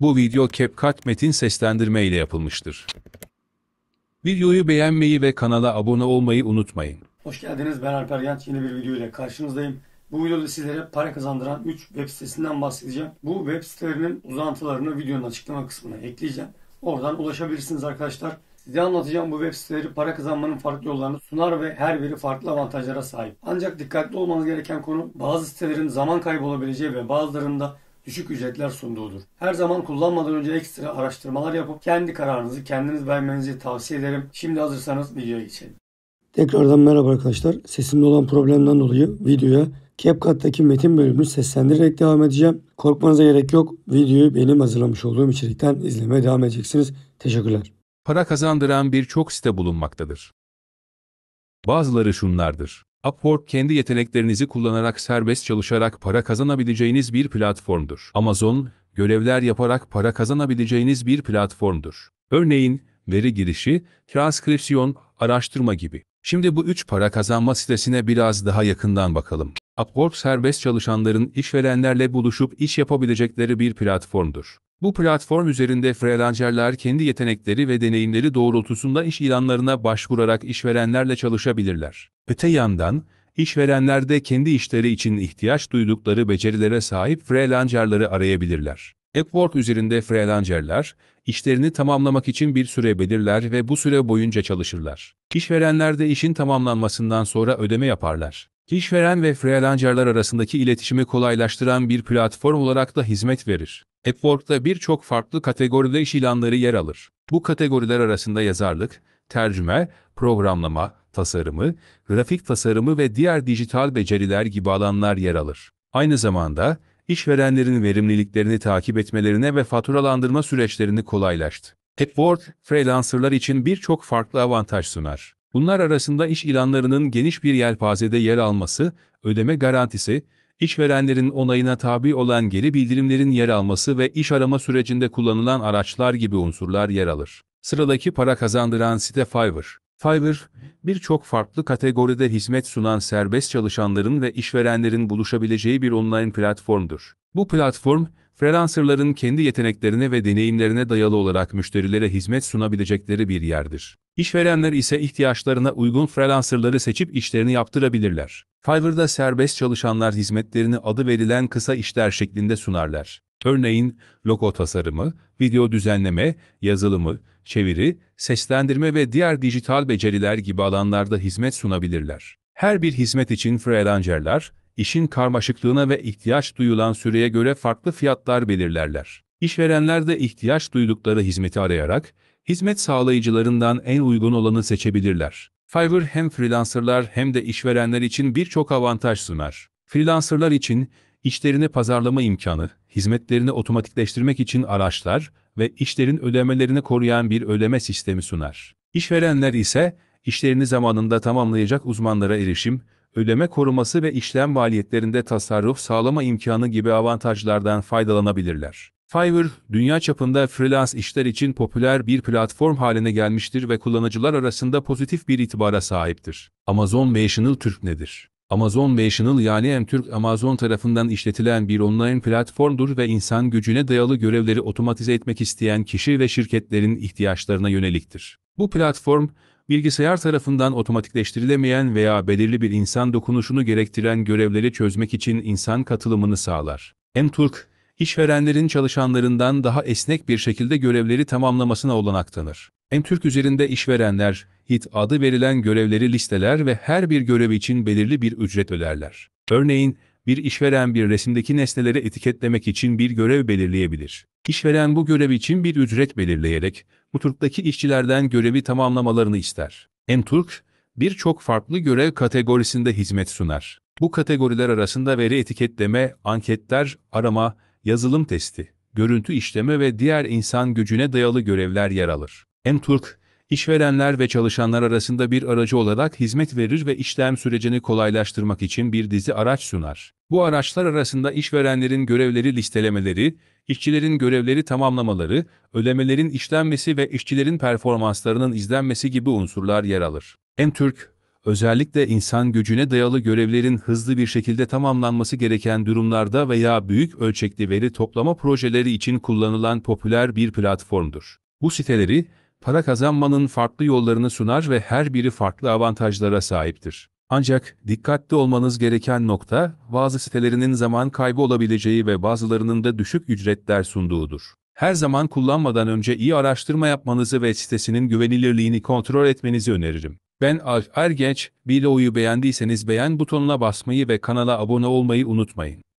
Bu video CapCut metin seslendirme ile yapılmıştır. Videoyu beğenmeyi ve kanala abone olmayı unutmayın. Hoş geldiniz ben Alper Genç yeni bir video ile karşınızdayım. Bu videoda sizlere para kazandıran 3 web sitesinden bahsedeceğim. Bu web sitelerinin uzantılarını videonun açıklama kısmına ekleyeceğim. Oradan ulaşabilirsiniz arkadaşlar. Size anlatacağım bu web siteleri para kazanmanın farklı yollarını sunar ve her biri farklı avantajlara sahip. Ancak dikkatli olmanız gereken konu bazı sitelerin zaman kaybı olabileceği ve bazılarında düşük ücretler sunduğudur. Her zaman kullanmadan önce ekstra araştırmalar yapıp kendi kararınızı kendiniz vermenizi tavsiye ederim. Şimdi hazırsanız videoya geçelim. Tekrardan merhaba arkadaşlar. Sesimde olan problemden dolayı videoya CapCut'taki metin bölümünü seslendirerek devam edeceğim. Korkmanıza gerek yok. Videoyu benim hazırlamış olduğum içerikten izlemeye devam edeceksiniz. Teşekkürler. Para kazandıran birçok site bulunmaktadır. Bazıları şunlardır. Upwork kendi yeteneklerinizi kullanarak serbest çalışarak para kazanabileceğiniz bir platformdur. Amazon, görevler yaparak para kazanabileceğiniz bir platformdur. Örneğin, veri girişi, transkripsiyon, araştırma gibi. Şimdi bu üç para kazanma sitesine biraz daha yakından bakalım. Upwork serbest çalışanların işverenlerle buluşup iş yapabilecekleri bir platformdur. Bu platform üzerinde freelancerler kendi yetenekleri ve deneyimleri doğrultusunda iş ilanlarına başvurarak işverenlerle çalışabilirler. Öte yandan, işverenler de kendi işleri için ihtiyaç duydukları becerilere sahip freelancerları arayabilirler. Upwork üzerinde freelancerlar işlerini tamamlamak için bir süre belirler ve bu süre boyunca çalışırlar. İşverenler de işin tamamlanmasından sonra ödeme yaparlar. İşveren ve freelancerlar arasındaki iletişimi kolaylaştıran bir platform olarak da hizmet verir. Upwork'ta birçok farklı kategoride iş ilanları yer alır. Bu kategoriler arasında yazarlık, tercüme, programlama, tasarımı, grafik tasarımı ve diğer dijital beceriler gibi alanlar yer alır. Aynı zamanda, işverenlerin verimliliklerini takip etmelerine ve faturalandırma süreçlerini kolaylaştı. Upwork, freelancerlar için birçok farklı avantaj sunar. Bunlar arasında iş ilanlarının geniş bir yelpazede yer alması, ödeme garantisi, işverenlerin onayına tabi olan geri bildirimlerin yer alması ve iş arama sürecinde kullanılan araçlar gibi unsurlar yer alır. Sıradaki para kazandıran site Fiverr. Fiverr, birçok farklı kategoride hizmet sunan serbest çalışanların ve işverenlerin buluşabileceği bir online platformdur. Bu platform, freelancerların kendi yeteneklerine ve deneyimlerine dayalı olarak müşterilere hizmet sunabilecekleri bir yerdir. İşverenler ise ihtiyaçlarına uygun freelancerları seçip işlerini yaptırabilirler. Fiverr'da serbest çalışanlar hizmetlerini adı verilen kısa işler şeklinde sunarlar. Örneğin logo tasarımı, video düzenleme, yazılımı, çeviri, seslendirme ve diğer dijital beceriler gibi alanlarda hizmet sunabilirler. Her bir hizmet için freelancerlar işin karmaşıklığına ve ihtiyaç duyulan süreye göre farklı fiyatlar belirlerler. İşverenler de ihtiyaç duydukları hizmeti arayarak, hizmet sağlayıcılarından en uygun olanı seçebilirler. Fiverr hem freelancerlar hem de işverenler için birçok avantaj sunar. Freelancerlar için işlerini pazarlama imkanı, hizmetlerini otomatikleştirmek için araçlar ve işlerin ödemelerini koruyan bir ödeme sistemi sunar. İşverenler ise işlerini zamanında tamamlayacak uzmanlara erişim, ödeme koruması ve işlem maliyetlerinde tasarruf sağlama imkanı gibi avantajlardan faydalanabilirler. Fiverr, dünya çapında freelance işler için popüler bir platform haline gelmiştir ve kullanıcılar arasında pozitif bir itibara sahiptir. Amazon ve National Türk nedir? Amazon National yani M-Türk Amazon tarafından işletilen bir online platformdur ve insan gücüne dayalı görevleri otomatize etmek isteyen kişi ve şirketlerin ihtiyaçlarına yöneliktir. Bu platform, bilgisayar tarafından otomatikleştirilemeyen veya belirli bir insan dokunuşunu gerektiren görevleri çözmek için insan katılımını sağlar. M-Türk, işverenlerin çalışanlarından daha esnek bir şekilde görevleri tamamlamasına olanak tanır. M-Türk üzerinde işverenler, HIT adı verilen görevleri listeler ve her bir görev için belirli bir ücret öderler. Örneğin, bir işveren bir resimdeki nesneleri etiketlemek için bir görev belirleyebilir. İşveren bu görev için bir ücret belirleyerek, bu işçilerden görevi tamamlamalarını ister. MTurk birçok farklı görev kategorisinde hizmet sunar. Bu kategoriler arasında veri etiketleme, anketler, arama, yazılım testi, görüntü işleme ve diğer insan gücüne dayalı görevler yer alır. MTurk işverenler ve çalışanlar arasında bir aracı olarak hizmet verir ve işlem sürecini kolaylaştırmak için bir dizi araç sunar. Bu araçlar arasında işverenlerin görevleri listelemeleri, işçilerin görevleri tamamlamaları, ödemelerin işlenmesi ve işçilerin performanslarının izlenmesi gibi unsurlar yer alır. m Entürk, özellikle insan gücüne dayalı görevlerin hızlı bir şekilde tamamlanması gereken durumlarda veya büyük ölçekli veri toplama projeleri için kullanılan popüler bir platformdur. Bu siteleri, para kazanmanın farklı yollarını sunar ve her biri farklı avantajlara sahiptir. Ancak dikkatli olmanız gereken nokta, bazı sitelerinin zaman kaybı olabileceği ve bazılarının da düşük ücretler sunduğudur. Her zaman kullanmadan önce iyi araştırma yapmanızı ve sitesinin güvenilirliğini kontrol etmenizi öneririm. Ben Alp Ergenç, videoyu beğendiyseniz beğen butonuna basmayı ve kanala abone olmayı unutmayın.